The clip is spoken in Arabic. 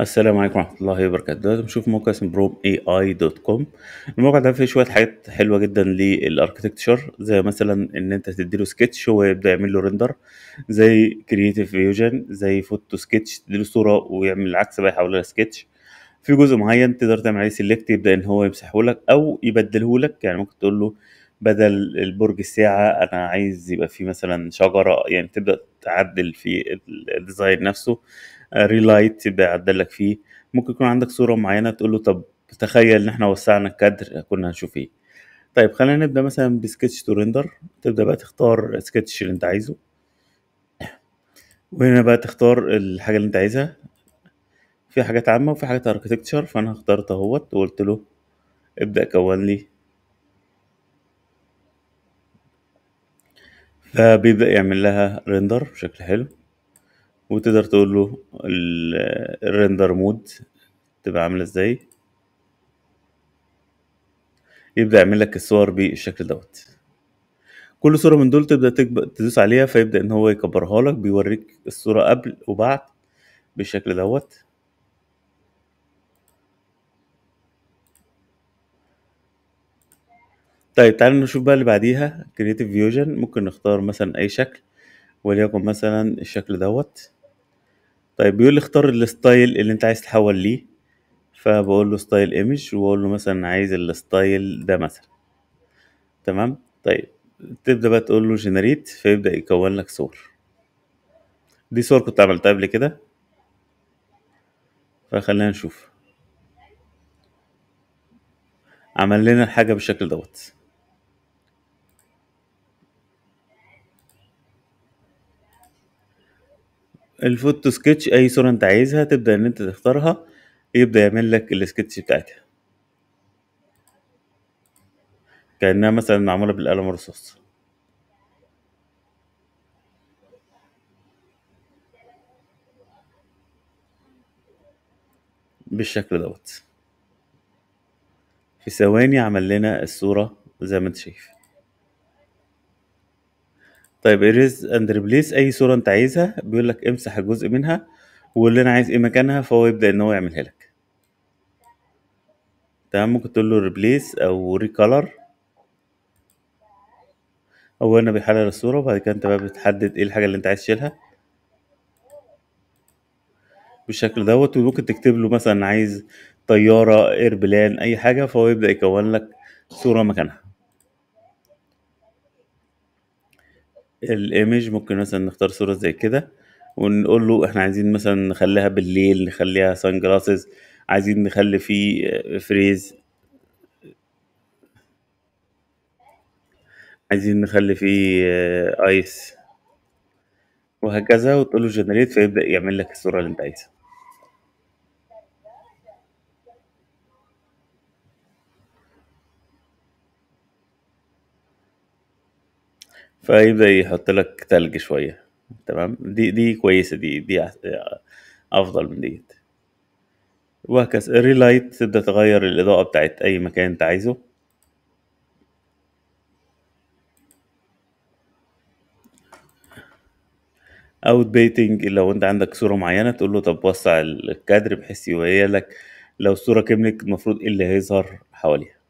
السلام عليكم ورحمه الله وبركاته دلوقتي بنشوف موقع اسمه بروم اي اي دوت كوم الموقع ده فيه شويه حاجات حلوه جدا للاركتكتشر زي مثلا ان انت تديله سكتش يبدا يعمل له ريندر زي كرييتيف فيوجن زي فوتو سكتش تديله صوره ويعمل العكس بقى يحولها لسكتش في جزء معين تقدر تعمل عليه سيلكت يبدا ان هو يمسحه لك او يبدله لك يعني ممكن تقول له بدل البرج الساعه انا عايز يبقى فيه مثلا شجره يعني تبدا تعدل في الديزاين نفسه ريلايت آه، بيعدل لك فيه ممكن يكون عندك صوره معينه تقول له طب تخيل ان احنا وسعنا الكادر كنا هنشوف ايه طيب خلينا نبدا مثلا بسكتش تو ريندر تبدا بقى تختار سكتش اللي انت عايزه وهنا بقى تختار الحاجه اللي انت عايزها في حاجات عامه وفي حاجات اركتكتشر فانا اخترت اهوت وقلت له ابدا كون لي فبيبدأ آه، يعمل لها ريندر بشكل حلو وتقدر تقول له الريندر مود تبقى عاملة ازاي يبدأ يعمل لك الصور بالشكل دوت كل صورة من دول تبدأ تدوس عليها فيبدأ إن هو يكبرها لك بيوريك الصورة قبل وبعد بالشكل دوت طيب تعالوا نشوف بقى اللي بعديها كرييتيف فيوجن ممكن نختار مثلا اي شكل وليكن مثلا الشكل دوت طيب بيقول لي اختار الستايل اللي انت عايز تحول ليه فبقول له ستايل ايمج واقول له مثلا عايز الستايل ده مثلا تمام طيب تبدا بقى تقول له جنريت فيبدا يكون لك صور دي صور كنت عملتها قبل كده فخلينا نشوف عمل لنا الحاجه بالشكل دوت الفوتو سكتش اي صورة انت عايزها تبدأ ان انت تختارها يبدأ يعمل لك السكتش بتاعتها كأنها مثلا معمولة بالقلم الرصاص بالشكل دوت في ثواني عمل لنا الصورة زي ما انت شايف طيب اريز اند ريبليس أي صورة أنت عايزها بيقول لك امسح الجزء منها واللي أنا عايز إيه مكانها فهو يبدأ إن هو يعملها لك تمام ممكن تقول له ريبليس أو ريكالر هو هنا بيحلل الصورة وبعد كده أنت بقى بتحدد إيه الحاجة اللي أنت عايز تشيلها بالشكل دوت وممكن تكتب له مثلا عايز طيارة ايربلان أي حاجة فهو يبدأ يكون لك صورة مكانها الايمج ممكن مثلا نختار صوره زي كده ونقول له احنا عايزين مثلا نخليها بالليل نخليها سان جلاسز عايزين نخلي فيه فريز عايزين نخلي فيه ايس وهكذا وتقول له جنريت فيبدا يعمل لك الصوره اللي انت عايزها فيبدا يحط لك تلج شويه تمام دي دي كويسه دي دي افضل من ديت وهكذا الريلايت تبدا تغير الاضاءه بتاعت اي مكان انت عايزه اوت بيتنج لو انت عندك صوره معينه تقول له طب وسع الكادر بحيث يبين لك لو الصوره كملت المفروض ايه اللي هيظهر حواليها